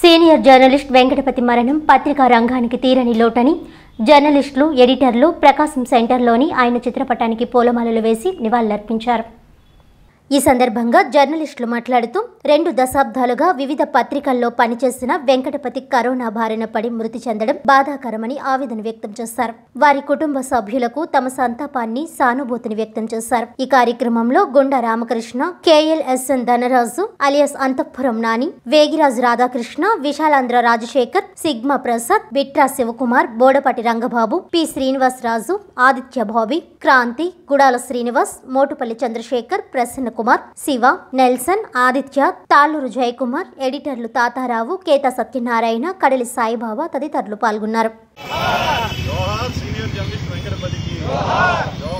senior journalist Venkatapati మరణం పత్రికా రంగానికి తీరని లోటని జర్నలిస్టులు ఎడిటర్లు ప్రకాశం సెంటర్లోని ఆయన చిత్రపటానికి పూలమాలలు వేసి నివాళులర్పించారు ఈ సందర్భంగా జర్నలిస్టులు మాట్లాడుతూ రెండు దశాబ్దాలుగా వివిధ పత్రికల్లో పనిచేసిన వెంకటపతి కరోనా బారిన పడి మృతి చెందడం బాధాకరమని ఆవేదన వ్యక్తం చేశారు వారి కుటుంబ సభ్యులకు తమ సంతాపాన్ని సానుభూతిని వ్యక్తం చేశారు ఈ కార్యక్రమంలో గుండా Ramakrishna కేఎల్ఎస్ఎన్ Dhanaraju alias Antahpuram Nani Vegiraju Radhakrishna Visalandhra Rajasekhar Sigma Prasad Bitra Sivakumar Bodapati Rangababu P Srinivasaraju Aditya Bobby Kranthi Gudala Srinivas Motupalli Chandrasekhar Prasanna Kumar Siva Nelson Aditya Talluri Jayakumar ఎడిటర్లు తాతారావు కేత సత్యనారాయణ కడలి సాయిబాబా తదితరులు పాల్గొన్నారు